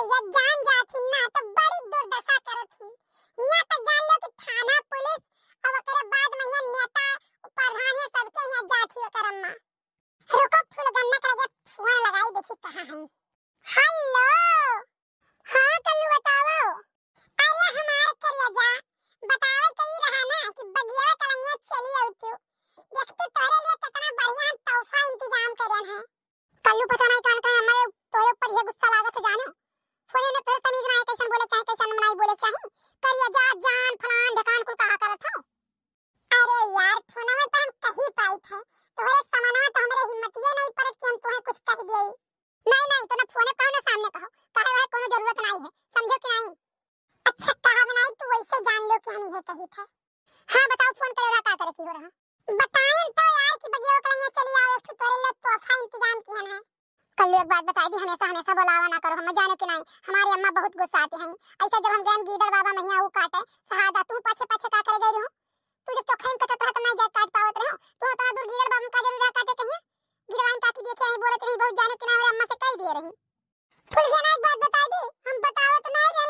भैया जान जाथिन ना तो बड़ी दुर्दशा करथिन हियां तक तो जान लो कि थाना पुलिस और ओकरे बाद में हियां नेता प्रधान सबके हियां जाथी ओकर अम्मा रुको फूल गन्ना के लगे फुआ लगाई देखी कहां है कही था हाँ बताओ फोन कर रहा करे की हो रहा बताएं तो यार कि बगियो कलिया चली आओ एक तोरे ले तोहफा इंतजाम किया है कल लोग बात बता दी हमेशा हमेशा बुलावा ना करो हम जाने के नहीं हमारी अम्मा बहुत गुस्सा आती हैं ऐसा जब हम गए गीदर बाबा मैया वो काटे सहादा तू पछे पछे का करे गई रहो तू जब चोखा में तो मैं जा काट पावत तो रहो तू तो दूर गीदर बाबा का जरूर काटे कहीं गिरवान काकी देखे आई बोले तेरी तो बहुत जाने के नहीं अम्मा से कह दिए रही जाना एक बात बता दी हम बतावत तो नहीं रहे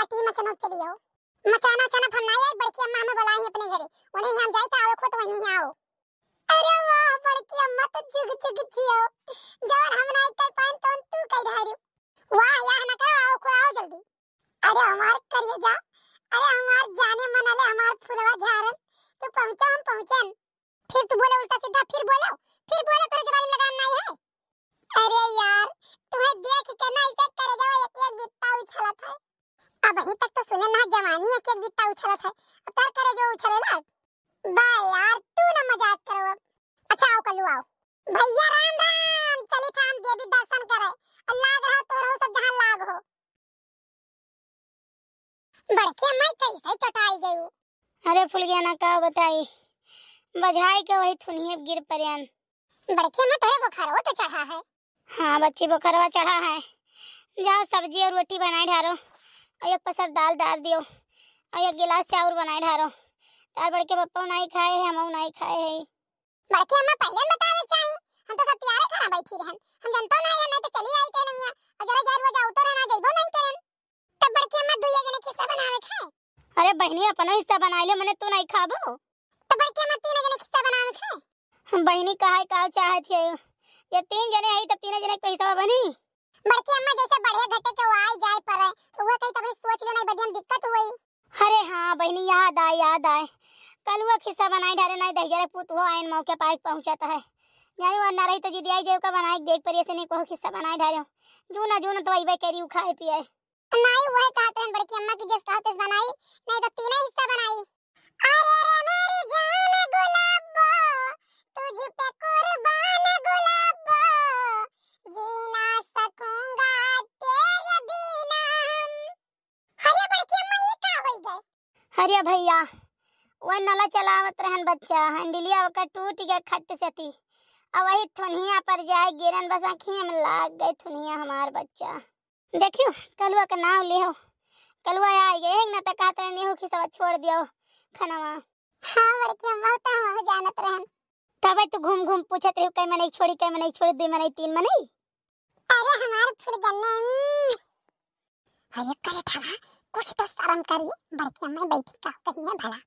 बाटी मचनों के लिए मचाना चना हम ना बड़की अम्मा हमें बुलाई अपने घरे उन्हें हम जाई ता तो आवो खुद वहीं आओ अरे वाह बड़की अम्मा तो जुग जुग जियो जवन हम ना कई पान तो तू कई धारियो वाह यार ना करो आओ को आओ जल्दी अरे हमार करियो जा अरे हमार जाने मन अले हमार फुलवा झारन तू पहुंचा हम पहुंचन फिर तू बोले उल्टा सीधा फिर बोलो फिर बोलो तेरे जवाब में लगान नहीं है इतना उछलत थे अब तर करे जो उछले ना बा यार तू ना मजाक करो अब अच्छा आओ कलू आओ भैया राम राम चले था हम देवी दर्शन करे लाग रहा तो रहो सब जहां लाग हो बड़के मैं कैसे चटाई गई अरे फुल गया ना का बताई बजाई के वही थुनिए गिर परयान बड़के मैं तो बुखार हो तो चढ़ा है हाँ बच्ची बुखारवा चढ़ा है जाओ सब्जी और रोटी बनाए ढारो और एक पसर दाल डाल दियो और एक गिलास चावल बनाए ढारो तार बड़के पप्पा नहीं खाए है हम नहीं खाए है बड़के अम्मा पहले बता रहे चाहे हम तो सब तैयार खाना बैठी रहन हम जनतो ना या नहीं तो चली आई तेरे नहीं और जरा जार वो जाऊ तो रहना जइबो नहीं करन तब बड़के अम्मा दुइया जने किस्सा बनावे खाए अरे बहनी अपना हिस्सा बना ले मने तू नहीं खाबो तो बड़के अम्मा तीन जने किस्सा बनावे खाए हम बहनी काहे का चाहत है ये तीन जने आई तब तीन जने पैसा बनी बड़की अम्मा जैसे बढ़िया घटे के आई जाए पर तो वो कहीं तभी सोच लेना नहीं हम दिक्कत हुई अरे हाँ बहनी याद आए याद आए कल वो खिस्सा बनाए डारे नहीं दहजरे वो आयन मौके पाए पहुंचाता है यानी वो न रही तो जिदियाई जेव का बनाए देख पर ऐसे नहीं को खिस्सा बनाए डाले जू ना जू ना तो आईबे केरी खाए पिए नहीं वह कहते हैं बड़की अम्मा की जिस कहते बनाई नहीं तो तीन हिस्सा बनाई अरे अरे अरे भैया वही नला चलावत रहन बच्चा हंडिलिया ओकर टूट गया खट से थी अब वही थुनिया पर जाए गिरन बस अखिया में लाग गए थुनिया हमार बच्चा देखियो कलुआ का नाव ले हो कलुआ आ गए एक ना तो कहते नहीं हो कि सब छोड़ दियो खनवा हाँ लड़कियां बहुत हो जानत रहन तब तू घूम घूम पूछत रहो कई मने छोड़ी कई मने छोड़ दो मने तीन मने अरे हमार फूल गन्ने हरे हम्म। करे था कुछ तो शर्म कर ली बड़की अम्मा बैठी का कहीं है भला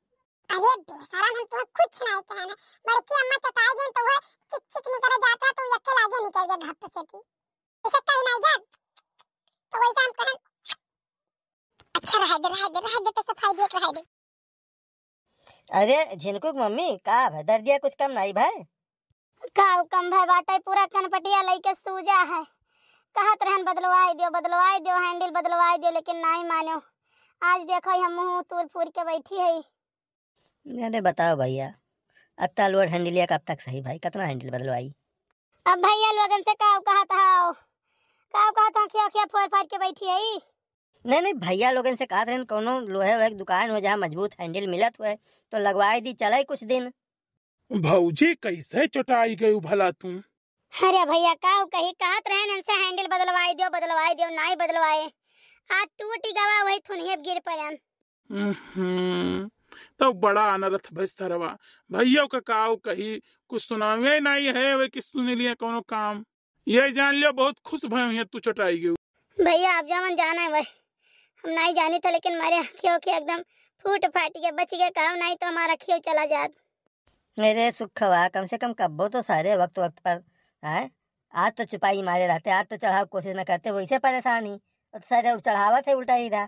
अरे बेशरम हम तो कुछ नहीं कहना बड़की अम्मा चटाई गई तो वह चिक चिक निकल जाता तो यक्के लागे निकल गया घप से भी इसे कहीं नहीं जा तो वही काम करें अच्छा रह दे रह दे रह दे तो सफाई देख रह दे अरे झिनकू मम्मी का भाई दर्दिया कुछ कम नहीं भाई का कम भाई बाटे पूरा कनपटिया लेके सूजा है कहत रहन बदलवाई दियो बदलवाई दियो हैंडल बदलवाई दियो लेकिन नहीं मानो आज देखो हम मुँह तोड़ फोड़ के बैठी है अरे बताओ भैया अत्ता तो लोड हैंडल या कब तक सही भाई कितना हैंडल बदलवाई अब भैया लोगन से काव कहा था काव कहा था क्या क्या फोर फाड़ के बैठी है नहीं नहीं भैया लोगन से कहा था कोनो लोहे वाले की दुकान हो जहाँ मजबूत हैंडल मिलत हुए तो लगवाए दी चलाई कुछ दिन भौजी कैसे चटाई गयी भला तुम अरे भैया का कही कहत रहन इनसे हैंडल बदलवाई दियो बदलवाई दियो नहीं बदलवाए हाथ टूट गवा वही थोनी अब गिर पड़न हम्म तो बड़ा अनर्थ भजता भस्तरवा भैया का काव कही कुछ सुना सुनावे नहीं है वे किस सुने लिए कोनो काम ये जान लियो बहुत खुश भयो है तू चटाई गयो भैया आप जावन जाना है भाई हम नहीं जाने थे लेकिन मारे अखियों के एकदम फूट फाटी के बच गए काम नहीं तो हमारा अखियों चला जात मेरे सुखवा कम से कम कब्बो तो सारे वक्त वक्त पर है आज तो छुपाई मारे रहते आज तो चढ़ाव कोशिश न करते वैसे परेशानी ही सर चढ़ावा थे उल्टा सीधा